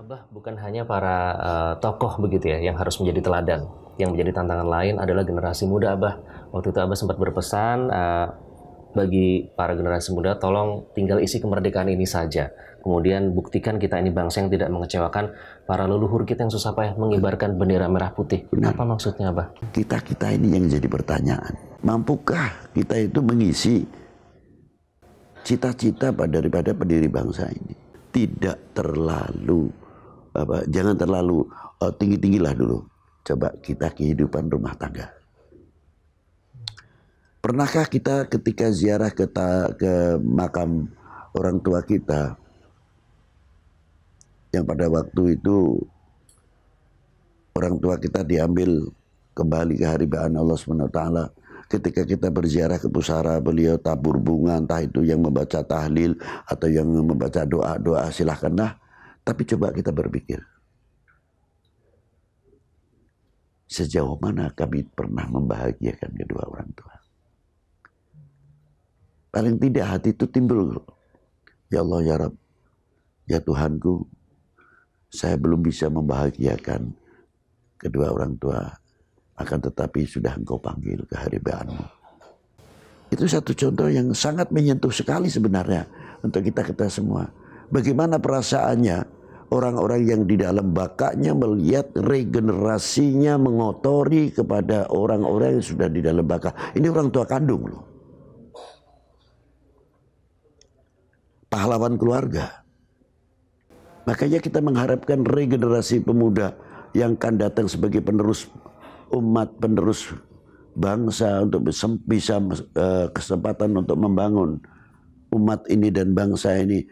Abah bukan hanya para uh, tokoh begitu ya yang harus menjadi teladan. Yang menjadi tantangan lain adalah generasi muda Abah. Waktu itu Abah sempat berpesan uh, bagi para generasi muda tolong tinggal isi kemerdekaan ini saja. Kemudian buktikan kita ini bangsa yang tidak mengecewakan para leluhur kita yang susah payah mengibarkan bendera merah putih. Benar. Apa maksudnya Abah? Kita-kita ini yang jadi pertanyaan. Mampukah kita itu mengisi cita-cita daripada pendiri bangsa ini? Tidak terlalu apa, jangan terlalu uh, tinggi-tinggilah dulu. Coba kita kehidupan rumah tangga. Pernahkah kita ketika ziarah ke, ta, ke makam orang tua kita yang pada waktu itu orang tua kita diambil kembali ke hari haribaan Allah SWT ketika kita berziarah ke pusara beliau tabur bunga entah itu yang membaca tahlil atau yang membaca doa-doa silahkanlah tapi coba kita berpikir. Sejauh mana kami pernah membahagiakan kedua orang tua? Paling tidak hati itu timbul. Ya Allah, ya Rab, ya Tuhanku, saya belum bisa membahagiakan kedua orang tua. Akan tetapi sudah engkau panggil ke kehadiranmu. Itu satu contoh yang sangat menyentuh sekali sebenarnya untuk kita kita semua. Bagaimana perasaannya? Orang-orang yang di dalam bakaknya melihat regenerasinya mengotori kepada orang-orang yang sudah di dalam bakak. Ini orang tua kandung loh. Pahlawan keluarga. Makanya kita mengharapkan regenerasi pemuda yang akan datang sebagai penerus umat, penerus bangsa untuk bisa uh, kesempatan untuk membangun umat ini dan bangsa ini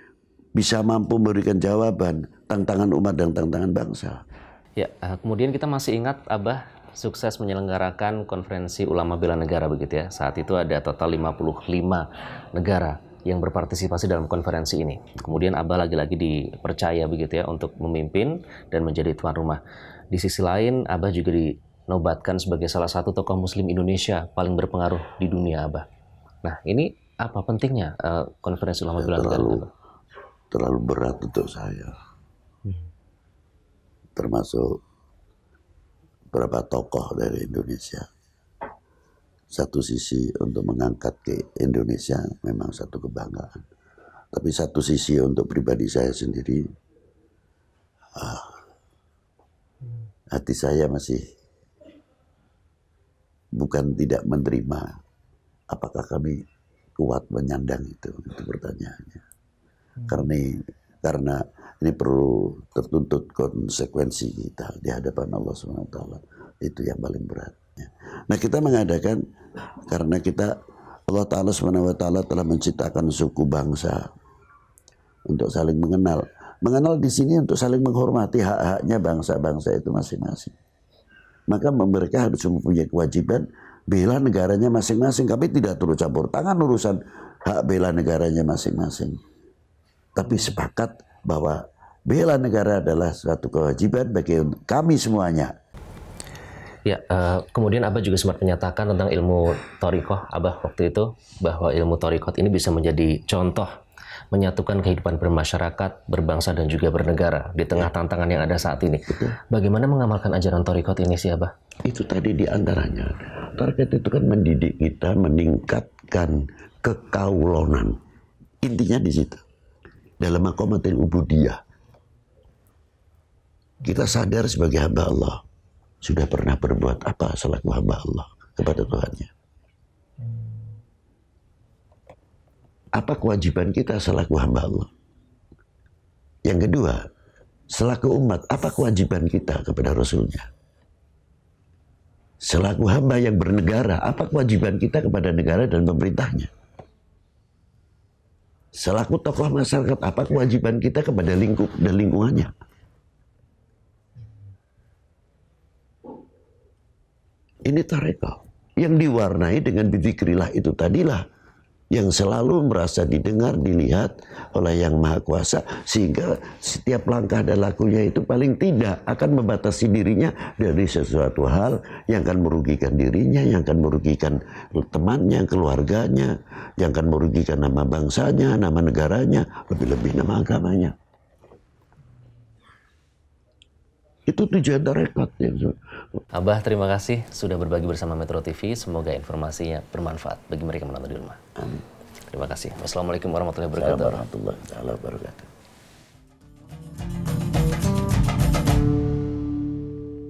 bisa mampu memberikan jawaban tantangan umat dan tantangan bangsa. Ya, eh, kemudian kita masih ingat Abah sukses menyelenggarakan konferensi ulama bela negara begitu ya. Saat itu ada total 55 negara yang berpartisipasi dalam konferensi ini. Kemudian Abah lagi-lagi dipercaya begitu ya untuk memimpin dan menjadi tuan rumah. Di sisi lain, Abah juga dinobatkan sebagai salah satu tokoh muslim Indonesia paling berpengaruh di dunia Abah. Nah, ini apa pentingnya uh, konferensi ulama bela negara? Abah? terlalu berat untuk saya. Hmm. Termasuk beberapa tokoh dari Indonesia. Satu sisi untuk mengangkat ke Indonesia memang satu kebanggaan. Tapi satu sisi untuk pribadi saya sendiri, ah, hati saya masih bukan tidak menerima apakah kami kuat menyandang itu, itu pertanyaannya karena karena ini perlu tertuntut konsekuensi kita di hadapan Allah swt itu yang paling berat. Ya. Nah kita mengadakan karena kita Allah Taala swt telah menciptakan suku bangsa untuk saling mengenal. Mengenal di sini untuk saling menghormati hak-haknya bangsa-bangsa itu masing-masing. Maka mereka harus mempunyai kewajiban bela negaranya masing-masing, tapi tidak turut campur tangan urusan hak bela negaranya masing-masing tapi sepakat bahwa bela negara adalah suatu kewajiban bagi kami semuanya. Ya, uh, kemudian Abah juga sempat menyatakan tentang ilmu Torikoh, Abah waktu itu, bahwa ilmu Torikoh ini bisa menjadi contoh menyatukan kehidupan bermasyarakat, berbangsa, dan juga bernegara di tengah ya. tantangan yang ada saat ini. Bagaimana mengamalkan ajaran Torikot ini sih, Abah? Itu tadi di antaranya. Torikot itu kan mendidik kita meningkatkan kekaulonan. Intinya di situ dalam makomatil ubudiyah. Kita sadar sebagai hamba Allah. Sudah pernah berbuat apa selaku hamba Allah kepada Tuhannya. Apa kewajiban kita selaku hamba Allah? Yang kedua, selaku umat, apa kewajiban kita kepada Rasulnya? Selaku hamba yang bernegara, apa kewajiban kita kepada negara dan pemerintahnya? selaku tokoh masyarakat apa kewajiban kita kepada lingkup dan lingkungannya? Ini tarekat yang diwarnai dengan bidikrilah itu tadilah yang selalu merasa didengar, dilihat oleh Yang Maha Kuasa, sehingga setiap langkah dan lakunya itu paling tidak akan membatasi dirinya dari sesuatu hal yang akan merugikan dirinya, yang akan merugikan temannya, keluarganya, yang akan merugikan nama bangsanya, nama negaranya, lebih-lebih nama agamanya. Itu tujuan tarekat. Ya. Abah, terima kasih sudah berbagi bersama Metro TV. Semoga informasinya bermanfaat bagi mereka menonton di rumah. Amin. Terima kasih. Wassalamualaikum warahmatullahi wabarakatuh. Warahmatullahi wabarakatuh.